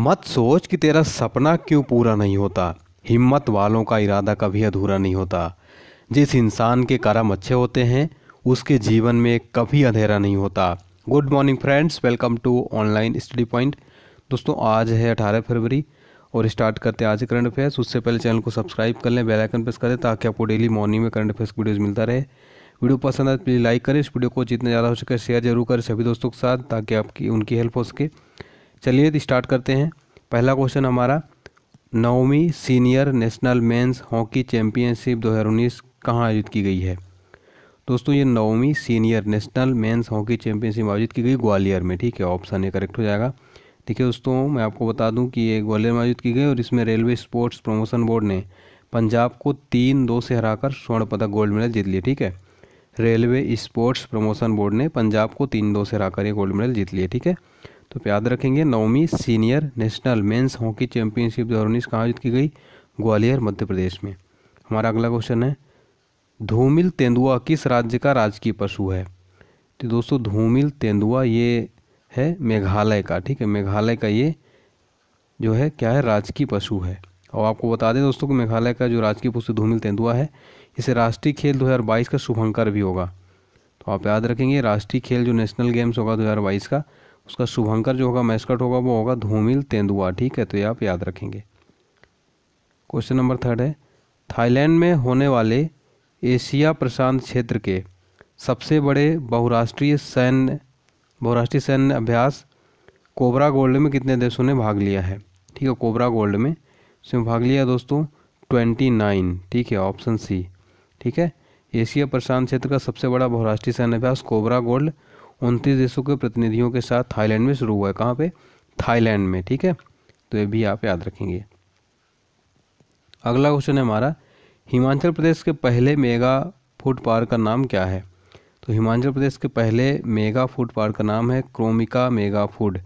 मत सोच कि तेरा सपना क्यों पूरा नहीं होता हिम्मत वालों का इरादा कभी अधूरा नहीं होता जिस इंसान के कर्म अच्छे होते हैं उसके जीवन में कभी अंधेरा नहीं होता good morning friends welcome to online study point दोस्तों आज है अठारह फरवरी और स्टार्ट करते हैं आज करंट अफेयर्स उससे पहले चैनल को सब्सक्राइब कर लें बेल आइकन प्रेस करें ताकि आपको डेली मॉर्निंग में करंट अफेयर्स वीडियोज़ मिलता रहे वीडियो पसंद आए तो प्लीज़ लाइक करें इस वीडियो को जितना ज़्यादा हो सके शेयर जरूर करें सभी दोस्तों के साथ ताकि आपकी उनकी हेल्प हो सके चलिए तो स्टार्ट करते हैं पहला क्वेश्चन हमारा नौवीं senior national men's hockey championship 2019 कहाँ आयोजित की गई है दोस्तों ये नौवीं senior national men's hockey championship आयोजित की गई ग्वालियर में ठीक है ऑप्शन ए करेक्ट हो जाएगा ठीक है दोस्तों मैं आपको बता दूं कि ये ग्वालियर में आयोजित की गई और इसमें रेलवे स्पोर्ट्स प्रमोशन बोर्ड ने पंजाब को तीन दो से हराकर स्वर्ण पदक गोल्ड मेडल जीत लिए ठीक है रेलवे स्पोर्ट्स प्रमोशन बोर्ड ने पंजाब को तीन दो से हराकर ये गोल्ड मेडल जीत लिए ठीक है तो याद रखेंगे नौवीं senior national men's hockey championship दो हज़ार उन्नीस आयोजित की गई ग्वालियर मध्य प्रदेश में हमारा अगला क्वेश्चन है धूमिल तेंदुआ किस राज्य का राजकीय पशु है तो दोस्तों धूमिल तेंदुआ ये है मेघालय का ठीक है मेघालय का ये जो है क्या है राजकीय पशु है और आपको बता दें दोस्तों कि मेघालय का जो राजकीय पशु धूमिल तेंदुआ है इसे राष्ट्रीय खेल 2022 का शुभंकर भी होगा तो आप याद रखेंगे राष्ट्रीय खेल जो नेशनल गेम्स होगा 2022 का उसका शुभंकर जो होगा मैस्कट होगा वो होगा धूमिल तेंदुआ ठीक है तो ये आप याद रखेंगे क्वेश्चन नंबर थर्ड है थाईलैंड में होने वाले एशिया प्रशांत क्षेत्र के सबसे बड़े बहुराष्ट्रीय सैन्य बहुराष्ट्रीय सैन्य अभ्यास कोबरा गोल्ड में कितने देशों ने भाग लिया है ठीक है कोबरा गोल्ड में इसमें भाग लिया दोस्तों ट्वेंटी नाइन ठीक है ऑप्शन सी ठीक है एशिया प्रशांत क्षेत्र का सबसे बड़ा बहुराष्ट्रीय सैन्य अभ्यास कोबरा गोल्ड उनतीस देशों के प्रतिनिधियों के साथ थाईलैंड में शुरू हुआ है कहाँ पे थाईलैंड में ठीक है तो ये भी आप याद रखेंगे अगला क्वेश्चन है हमारा हिमाचल प्रदेश के पहले मेगा फूड पार्क का नाम क्या है तो हिमाचल प्रदेश के पहले मेगा फूड पार्क का नाम है क्रोमिका मेगा फूड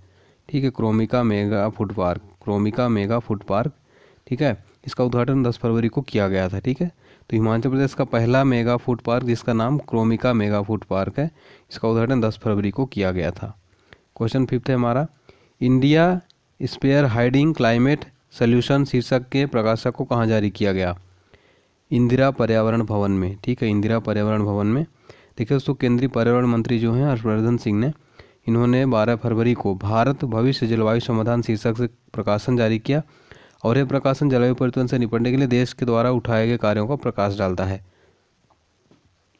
ठीक है Cremica mega food park Cremica mega food park ठीक है इसका उद्घाटन 10 फरवरी को किया गया था ठीक है तो हिमाचल प्रदेश का पहला मेगा फूड पार्क जिसका नाम क्रोमिका मेगा फूड पार्क है इसका उद्घाटन 10 फरवरी को किया गया था क्वेश्चन फिफ्थ है हमारा India spearheading climate solution शीर्षक के प्रकाशक को कहाँ जारी किया गया इंदिरा पर्यावरण भवन में ठीक है इंदिरा पर्यावरण भवन में देखिए दोस्तों केंद्रीय पर्यावरण मंत्री जो हैं हर्षवर्धन सिंह ने इन्होंने 12 फरवरी को भारत भविष्य जलवायु समाधान शीर्षक से प्रकाशन जारी किया और यह प्रकाशन जलवायु परिवर्तन से निपटने के लिए देश के द्वारा उठाए गए कार्यों का प्रकाश डालता है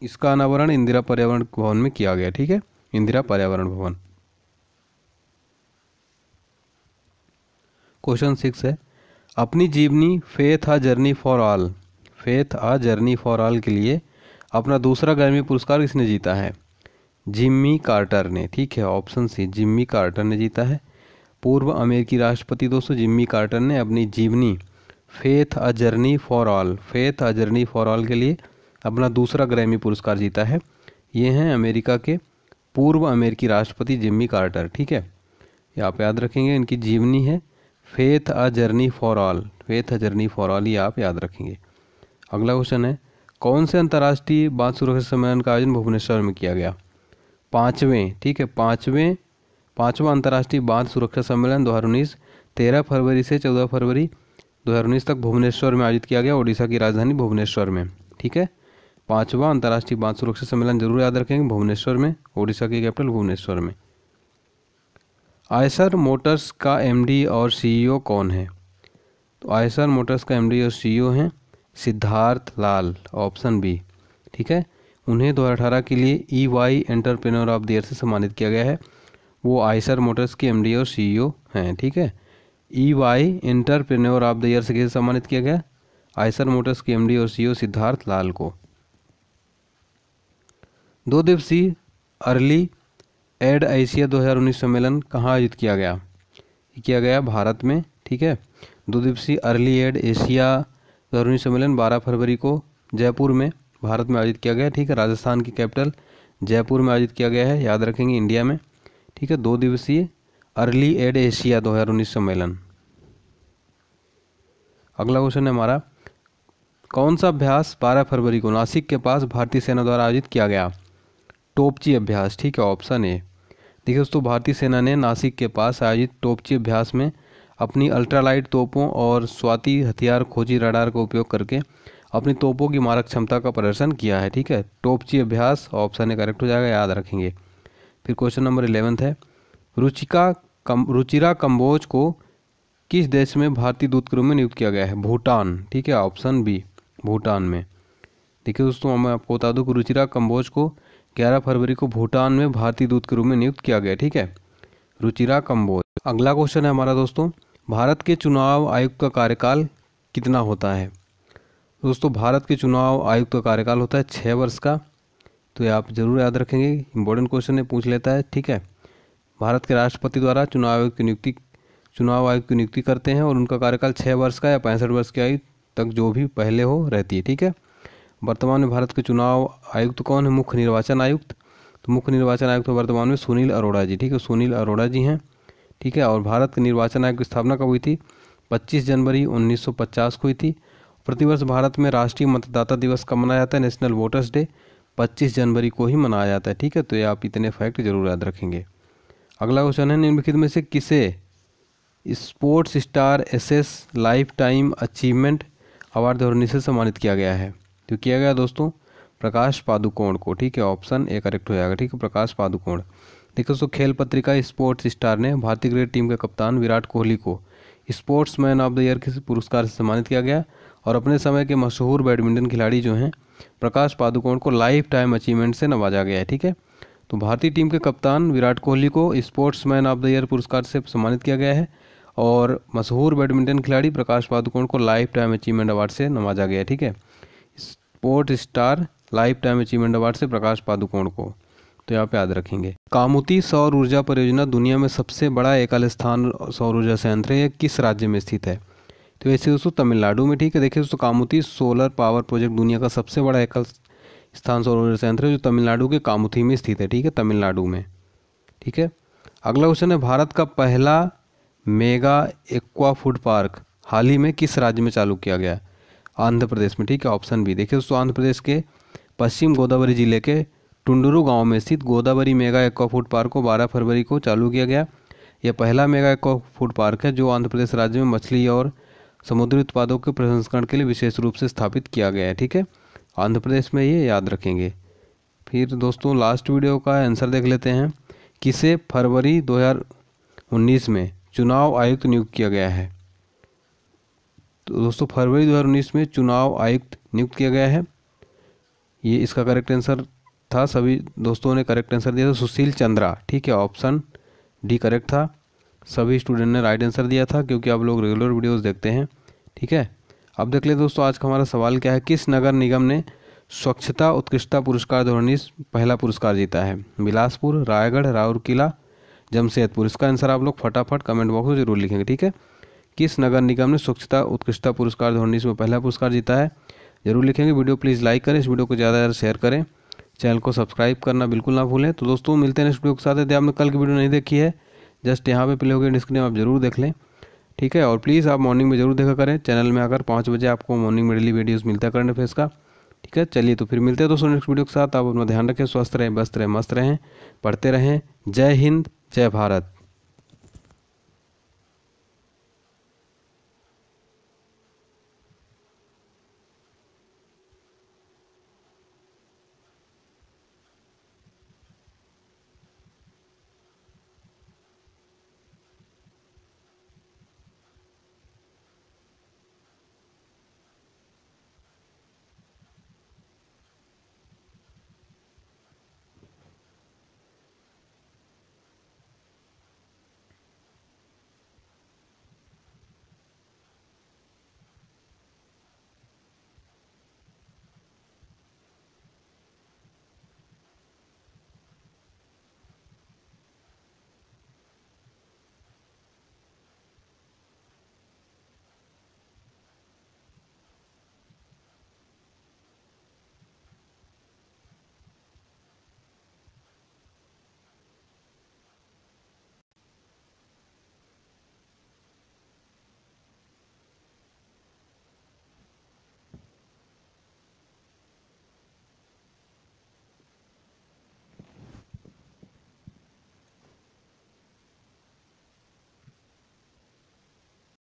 इसका अनावरण इंदिरा पर्यावरण भवन में किया गया ठीक है इंदिरा पर्यावरण भवन क्वेश्चन सिक्स है अपनी जीवनी faith a journey for all faith a journey for all के लिए अपना दूसरा गर्मी पुरस्कार किसने जीता है जिम्मी कार्टर ने ठीक है ऑप्शन सी जिम्मी कार्टर ने जीता है पूर्व अमेरिकी राष्ट्रपति दोस्तों जिम्मी कार्टर ने अपनी जीवनी faith a journey for all faith a journey for all के लिए अपना दूसरा ग्रैमी पुरस्कार जीता है ये हैं अमेरिका के पूर्व अमेरिकी राष्ट्रपति जिम्मी कार्टर ठीक है ये आप याद रखेंगे इनकी जीवनी है faith a journey for all faith a journey for all ये आप याद रखेंगे अगला क्वेश्चन है कौन से अंतर्राष्ट्रीय बाल सुरक्षा सम्मेलन का आयोजन भुवनेश्वर में किया गया पाँचवें ठीक है पाँचवें पाँचवा अंतर्राष्ट्रीय बांध सुरक्षा सम्मेलन दो तेरह फरवरी से चौदह फरवरी उन्नीस तक भुवनेश्वर में आयोजित किया गया ओडिशा की राजधानी भुवनेश्वर में ठीक है पाँचवा अंतर्राष्ट्रीय बांध सुरक्षा सम्मेलन जरूर याद रखेंगे भुवनेश्वर में ओडिशा की कैपिटल भुवनेश्वर में आयसर मोटर्स का एमडी और सीईओ कौन है तो आयसर मोटर्स का एमडी और सीईओ हैं सिद्धार्थ लाल ऑप्शन बी ठीक है उन्हें दो के लिए E Y entrepreneur of the year से सम्मानित किया गया है वो आइसर मोटर्स के एमडी और सीईओ e हैं ठीक है E Y entrepreneur of the year से सम्मानित किया गया आयसर मोटर्स के एमडी और सीईओ e सिद्धार्थ लाल को दो दिवसीय अर्ली एड एशिया 2019 सम्मेलन कहाँ आयोजित किया गया किया गया भारत में ठीक है दो दिवसीय अर्ली एड एशिया दो सम्मेलन 12 फरवरी को जयपुर में भारत में आयोजित किया गया ठीक है राजस्थान की कैपिटल जयपुर में आयोजित किया गया है याद रखेंगे इंडिया में ठीक है दो दिवसीय अर्ली एड एशिया 2019 सम्मेलन अगला क्वेश्चन है हमारा कौन सा अभ्यास 12 फरवरी को नासिक के पास भारतीय सेना द्वारा आयोजित किया गया टोपची अभ्यास ठीक है ऑप्शन ए देखिए दोस्तों भारतीय सेना ने नासिक के पास आयोजित टोपची अभ्यास में अपनी अल्ट्रालाइट तोपों और स्वाति हथियार खोजी रडार का उपयोग करके अपनी तोपों की मारक क्षमता का प्रदर्शन किया है ठीक है टोपची अभ्यास ऑप्शन ए करेक्ट हो जाएगा याद रखेंगे फिर क्वेश्चन नंबर इलेवेंथ है रुचिका कम रुचिरा कम्बोज को किस देश में भारतीय दूत के रूप में नियुक्त किया गया है भूटान ठीक है ऑप्शन बी भूटान में देखिए दोस्तों मैं आपको बता दूं कि रुचिरा कम्बोज को 11 फरवरी को भूटान में भारतीय दूत के रूप में नियुक्त किया गया ठीक है रुचिरा कम्बोज अगला क्वेश्चन है हमारा दोस्तों भारत के चुनाव आयुक्त का कार्यकाल कितना होता है दोस्तों भारत के चुनाव आयुक्त का कार्यकाल होता है छः वर्ष का तो ये आप ज़रूर याद रखेंगे इंपॉर्टेंट क्वेश्चन है पूछ लेता है ठीक है भारत के राष्ट्रपति द्वारा चुनाव आयोग की नियुक्ति चुनाव आयोग की नियुक्ति करते हैं और उनका कार्यकाल छः वर्ष का या पैंसठ वर्ष की आयु तक जो भी पहले हो रहती है ठीक है वर्तमान में भारत के चुनाव आयुक्त कौन है मुख्य निर्वाचन आयुक्त तो मुख्य निर्वाचन आयुक्त तो वर्तमान में सुनील अरोड़ा जी ठीक है सुनील अरोड़ा जी हैं ठीक है और भारत के निर्वाचन आयोग की स्थापना कब हुई थी 25 जनवरी 1950 को हुई थी प्रतिवर्ष भारत में राष्ट्रीय मतदाता दिवस कब मनाया जाता है नेशनल वोटर्स डे 25 जनवरी को ही मनाया जाता है ठीक है तो ये आप इतने फैक्ट जरूर याद रखेंगे अगला क्वेश्चन है निम्नलिखित में से किसे sports star aces lifetime achievement award दो से सम्मानित किया गया है तो किया गया दोस्तों प्रकाश पादुकोण को ठीक है ऑप्शन ए करेक्ट हो जाएगा ठीक है प्रकाश पादुकोण देखो दोस्तों खेल पत्रिका स्पोर्ट्स स्टार ने भारतीय क्रिकेट टीम के कप्तान विराट कोहली को sportsman of the year के पुरस्कार से सम्मानित किया गया और अपने समय के मशहूर बैडमिंटन खिलाड़ी जो हैं प्रकाश पादुकोण को लाइफ टाइम अचीवमेंट से नवाजा गया है ठीक है तो भारतीय टीम के कप्तान विराट कोहली को sportsman of the year पुरस्कार से सम्मानित किया गया है और मशहूर बैडमिंटन खिलाड़ी प्रकाश पादुकोण को लाइफ टाइम अचीवमेंट अवार्ड से नवाजा गया है ठीक है sport star lifetime achievement award से प्रकाश पादुकोण को तो यहाँ पे याद रखेंगे कामुती सौर ऊर्जा परियोजना दुनिया में सबसे बड़ा एकल स्थान सौर ऊर्जा संयंत्र है किस राज्य में स्थित है तो ऐसे दोस्तों तमिलनाडु में ठीक है देखिए दोस्तों कामुती सोलर पावर प्रोजेक्ट दुनिया का सबसे बड़ा एकल स्थान सौर ऊर्जा संयंत्र है जो तमिलनाडु के कामुथी में स्थित है ठीक है तमिलनाडु में ठीक है अगला क्वेश्चन है भारत का पहला मेगा एक्वा फूड पार्क हाल ही में किस राज्य में चालू किया गया आंध्र प्रदेश में ठीक है ऑप्शन बी देखिए दोस्तों आंध्र प्रदेश के पश्चिम गोदावरी जिले के टुंडरू गांव में स्थित Godavari mega aqua food park को 12 फरवरी को चालू किया गया यह पहला मेगा एक्वा फूड पार्क है जो आंध्र प्रदेश राज्य में मछली और समुद्री उत्पादों के प्रसंस्करण के लिए विशेष रूप से स्थापित किया गया है ठीक है आंध्र प्रदेश में ये याद रखेंगे फिर दोस्तों लास्ट वीडियो का आंसर देख लेते हैं किसे फरवरी 2019 में चुनाव आयुक्त नियुक्त किया गया है तो दोस्तों फरवरी 2019 में चुनाव आयुक्त नियुक्त किया गया है ये इसका करेक्ट आंसर था सभी दोस्तों ने करेक्ट आंसर दिया था सुशील चंद्रा ठीक है ऑप्शन डी करेक्ट था सभी स्टूडेंट ने राइट आंसर दिया था क्योंकि आप लोग रेगुलर वीडियोस देखते हैं ठीक है अब देख ले दोस्तों आज का हमारा सवाल क्या है किस नगर निगम ने स्वच्छता उत्कृष्टता पुरस्कार दो पहला पुरस्कार जीता है बिलासपुर रायगढ़ राउरकिला जमशेदपुर इसका आंसर आप लोग फटाफट कमेंट बॉक्स में जरूर लिखेंगे ठीक है किस नगर निगम ने स्वच्छता उत्कृष्टता पुरस्कार दो में पहला पुरस्कार जीता है जरूर लिखेंगे वीडियो प्लीज़ लाइक करें इस वीडियो को ज़्यादा ज़्यादा शेयर करें चैनल को सब्सक्राइब करना बिल्कुल ना भूलें तो दोस्तों मिलते हैं नेक्स्ट वीडियो के साथ यदि आपने कल की वीडियो नहीं देखी है जस्ट यहाँ पे प्ले होगी डिस्क्रीन आप जरूर देख लें ठीक है और प्लीज़ आप मॉर्निंग में जरूर देखा करें चैनल में आकर पाँच बजे आपको मॉर्निंग में डेली वीडियोज़ मिलता है करंट अफेयर्स का ठीक है चलिए तो फिर मिलते हैं दोस्तों नेक्स्ट वीडियो के साथ आप अपना ध्यान रखें स्वस्थ रहें व्यस्त रहें मस्त रहें पढ़ते रहें जय हिंद जय भारत